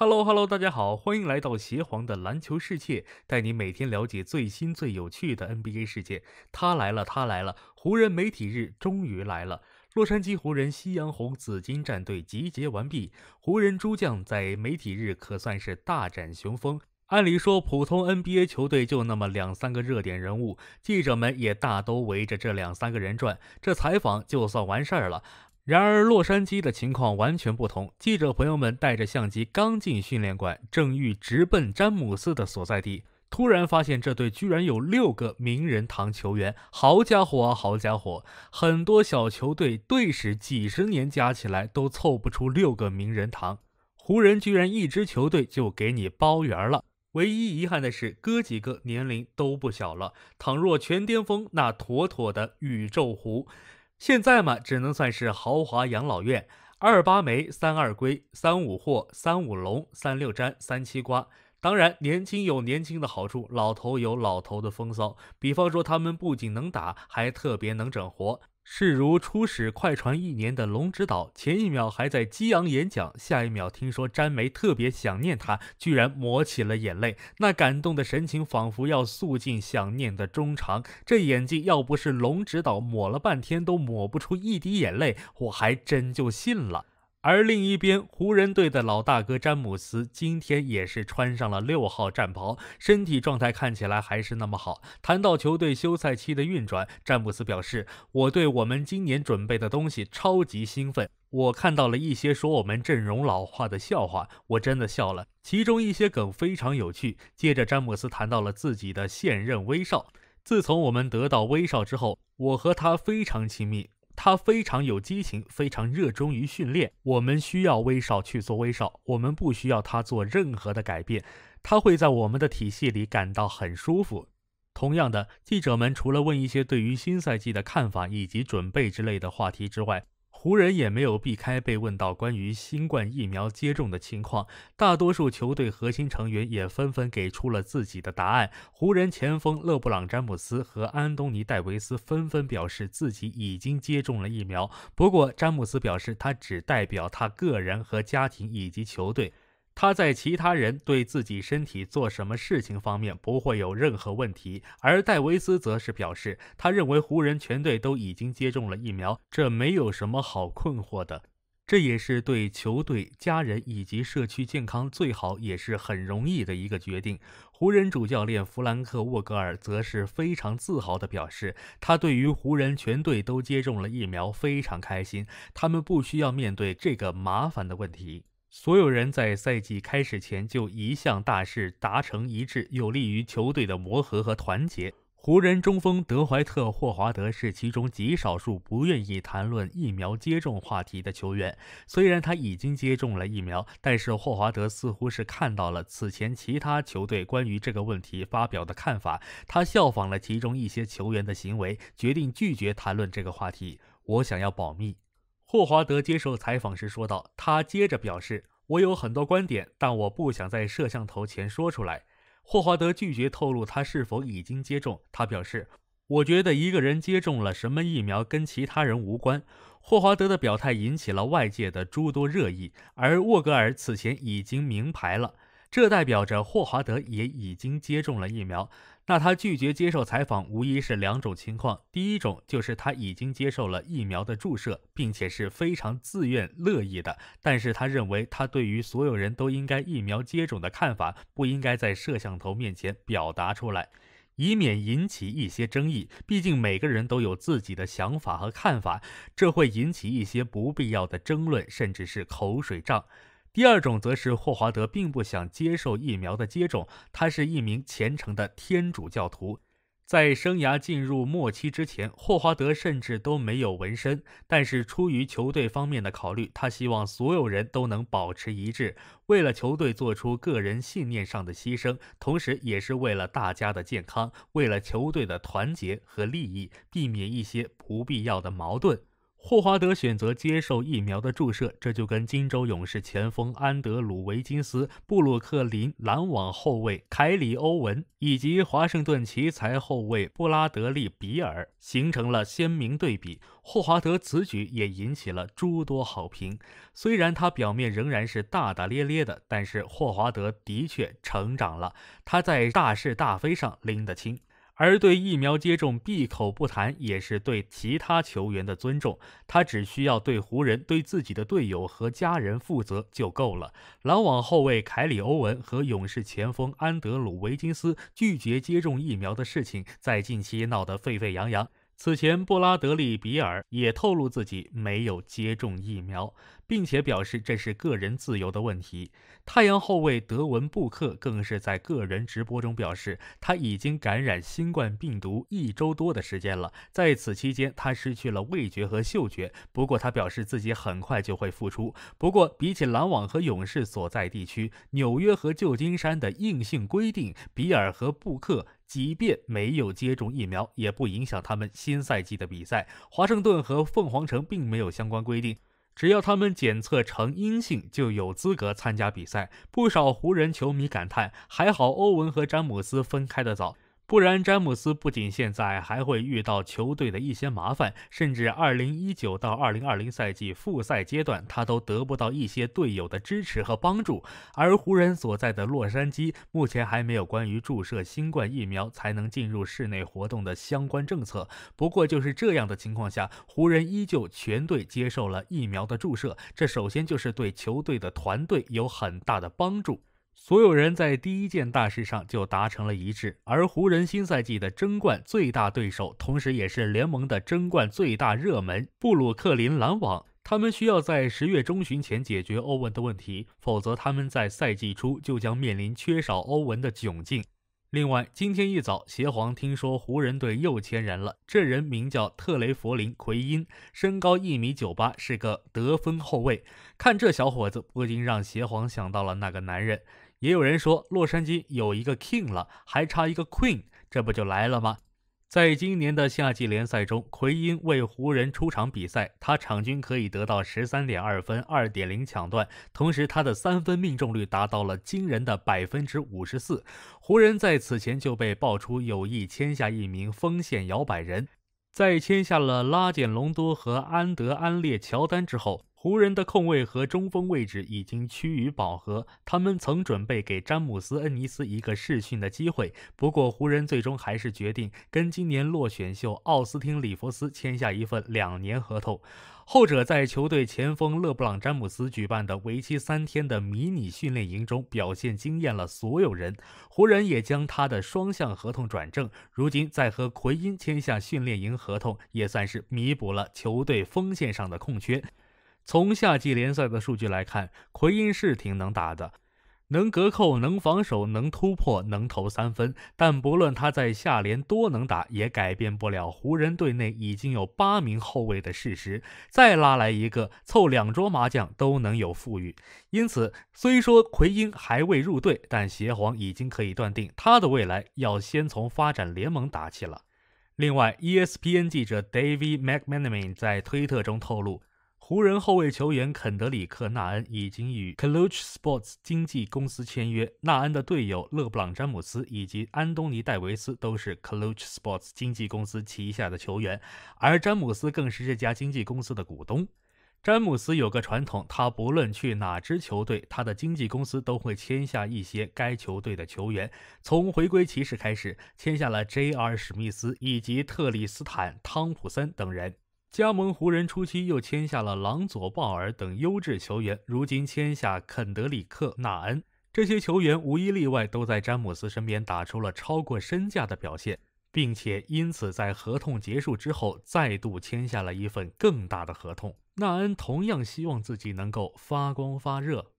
Hello，Hello，大家好，欢迎来到邪皇的篮球世界，带你每天了解最新最有趣的 NBA 事件。他来了，他来了，湖人媒体日终于来了。洛杉矶湖人夕阳红紫金战队集结完毕，湖人诸将在媒体日可算是大展雄风。按理说，普通 NBA 球队就那么两三个热点人物，记者们也大都围着这两三个人转，这采访就算完事儿了。然而，洛杉矶的情况完全不同。记者朋友们带着相机刚进训练馆，正欲直奔詹姆斯的所在地，突然发现这队居然有六个名人堂球员！好家伙啊，好家伙！很多小球队队史几十年加起来都凑不出六个名人堂，湖人居然一支球队就给你包圆了。唯一遗憾的是，哥几个年龄都不小了，倘若全巅峰，那妥妥的宇宙湖。现在嘛，只能算是豪华养老院。二八梅、三二龟、三五货、三五龙、三六粘、三七瓜。当然，年轻有年轻的好处，老头有老头的风骚。比方说，他们不仅能打，还特别能整活。势如初使快船一年的龙指导，前一秒还在激昂演讲，下一秒听说詹梅特别想念他，居然抹起了眼泪，那感动的神情仿佛要诉尽想念的衷肠。这演技，要不是龙指导抹了半天都抹不出一滴眼泪，我还真就信了。而另一边，湖人队的老大哥詹姆斯今天也是穿上了六号战袍，身体状态看起来还是那么好。谈到球队休赛期的运转，詹姆斯表示：“我对我们今年准备的东西超级兴奋。我看到了一些说我们阵容老化的笑话，我真的笑了。其中一些梗非常有趣。”接着，詹姆斯谈到了自己的现任威少。自从我们得到威少之后，我和他非常亲密。他非常有激情，非常热衷于训练。我们需要威少去做威少，我们不需要他做任何的改变。他会在我们的体系里感到很舒服。同样的，记者们除了问一些对于新赛季的看法以及准备之类的话题之外，湖人也没有避开被问到关于新冠疫苗接种的情况，大多数球队核心成员也纷纷给出了自己的答案。湖人前锋勒布朗·詹姆斯和安东尼·戴维斯纷纷表示自己已经接种了疫苗，不过詹姆斯表示他只代表他个人和家庭以及球队。他在其他人对自己身体做什么事情方面不会有任何问题，而戴维斯则是表示，他认为湖人全队都已经接种了疫苗，这没有什么好困惑的。这也是对球队、家人以及社区健康最好也是很容易的一个决定。湖人主教练弗兰克·沃格尔则是非常自豪地表示，他对于湖人全队都接种了疫苗非常开心，他们不需要面对这个麻烦的问题。所有人在赛季开始前就一项大事达成一致，有利于球队的磨合和团结。湖人中锋德怀特·霍华德是其中极少数不愿意谈论疫苗接种话题的球员。虽然他已经接种了疫苗，但是霍华德似乎是看到了此前其他球队关于这个问题发表的看法，他效仿了其中一些球员的行为，决定拒绝谈论这个话题。我想要保密。霍华德接受采访时说道，他接着表示：“我有很多观点，但我不想在摄像头前说出来。”霍华德拒绝透露他是否已经接种。他表示：“我觉得一个人接种了什么疫苗跟其他人无关。”霍华德的表态引起了外界的诸多热议，而沃格尔此前已经明牌了，这代表着霍华德也已经接种了疫苗。那他拒绝接受采访，无疑是两种情况。第一种就是他已经接受了疫苗的注射，并且是非常自愿乐意的。但是他认为，他对于所有人都应该疫苗接种的看法，不应该在摄像头面前表达出来，以免引起一些争议。毕竟每个人都有自己的想法和看法，这会引起一些不必要的争论，甚至是口水仗。第二种则是霍华德并不想接受疫苗的接种。他是一名虔诚的天主教徒，在生涯进入末期之前，霍华德甚至都没有纹身。但是出于球队方面的考虑，他希望所有人都能保持一致，为了球队做出个人信念上的牺牲，同时也是为了大家的健康，为了球队的团结和利益，避免一些不必要的矛盾。霍华德选择接受疫苗的注射，这就跟金州勇士前锋安德鲁维金斯、布鲁克林篮网后卫凯里欧文以及华盛顿奇才后卫布拉德利比尔形成了鲜明对比。霍华德此举也引起了诸多好评。虽然他表面仍然是大大咧咧的，但是霍华德的确成长了，他在大是大非上拎得清。而对疫苗接种闭口不谈，也是对其他球员的尊重。他只需要对湖人、对自己的队友和家人负责就够了。篮网后卫凯里·欧文和勇士前锋安德鲁·维金斯拒绝接种疫苗的事情，在近期闹得沸沸扬扬。此前，布拉德利·比尔也透露自己没有接种疫苗。并且表示这是个人自由的问题。太阳后卫德文·布克更是在个人直播中表示，他已经感染新冠病毒一周多的时间了，在此期间他失去了味觉和嗅觉。不过他表示自己很快就会复出。不过，比起篮网和勇士所在地区，纽约和旧金山的硬性规定，比尔和布克即便没有接种疫苗，也不影响他们新赛季的比赛。华盛顿和凤凰城并没有相关规定。只要他们检测呈阴性，就有资格参加比赛。不少湖人球迷感叹：“还好欧文和詹姆斯分开的早。”不然，詹姆斯不仅现在还会遇到球队的一些麻烦，甚至二零一九到二零二零赛季复赛阶段，他都得不到一些队友的支持和帮助。而湖人所在的洛杉矶目前还没有关于注射新冠疫苗才能进入室内活动的相关政策。不过，就是这样的情况下，湖人依旧全队接受了疫苗的注射，这首先就是对球队的团队有很大的帮助。所有人在第一件大事上就达成了一致，而湖人新赛季的争冠最大对手，同时也是联盟的争冠最大热门，布鲁克林篮网，他们需要在十月中旬前解决欧文的问题，否则他们在赛季初就将面临缺少欧文的窘境。另外，今天一早，邪皇听说湖人队又签人了，这人名叫特雷弗林·奎因，身高一米九八，是个得分后卫。看这小伙子，不禁让邪皇想到了那个男人。也有人说，洛杉矶有一个 King 了，还差一个 Queen，这不就来了吗？在今年的夏季联赛中，奎因为湖人出场比赛，他场均可以得到十三点二分、二点零抢断，同时他的三分命中率达到了惊人的百分之五十四。湖人在此前就被爆出有意签下一名锋线摇摆人，在签下了拉简·隆多和安德·安列乔丹之后。湖人的控卫和中锋位置已经趋于饱和，他们曾准备给詹姆斯·恩尼斯一个试训的机会，不过湖人最终还是决定跟今年落选秀奥斯汀·里弗斯签下一份两年合同。后者在球队前锋勒布朗·詹姆斯举办的为期三天的迷你训练营中表现惊艳了所有人，湖人也将他的双向合同转正。如今在和奎因签下训练营合同，也算是弥补了球队锋线上的空缺。从夏季联赛的数据来看，奎因是挺能打的，能隔扣，能防守，能突破，能投三分。但不论他在下联多能打，也改变不了湖人队内已经有八名后卫的事实。再拉来一个，凑两桌麻将都能有富裕。因此，虽说奎因还未入队，但协皇已经可以断定他的未来要先从发展联盟打起了。另外，ESPN 记者 d a v i d m c m a n a m a n 在推特中透露。湖人后卫球员肯德里克·纳恩已经与 c l u t c h Sports 经纪公司签约。纳恩的队友勒布朗·詹姆斯以及安东尼·戴维斯都是 c l u t c h Sports 经纪公司旗下的球员，而詹姆斯更是这家经纪公司的股东。詹姆斯有个传统，他不论去哪支球队，他的经纪公司都会签下一些该球队的球员。从回归骑士开始，签下了 J.R. 史密斯以及特里斯坦·汤普森等人。加盟湖人初期，又签下了朗佐·鲍尔等优质球员，如今签下肯德里克·纳恩，这些球员无一例外都在詹姆斯身边打出了超过身价的表现，并且因此在合同结束之后再度签下了一份更大的合同。纳恩同样希望自己能够发光发热。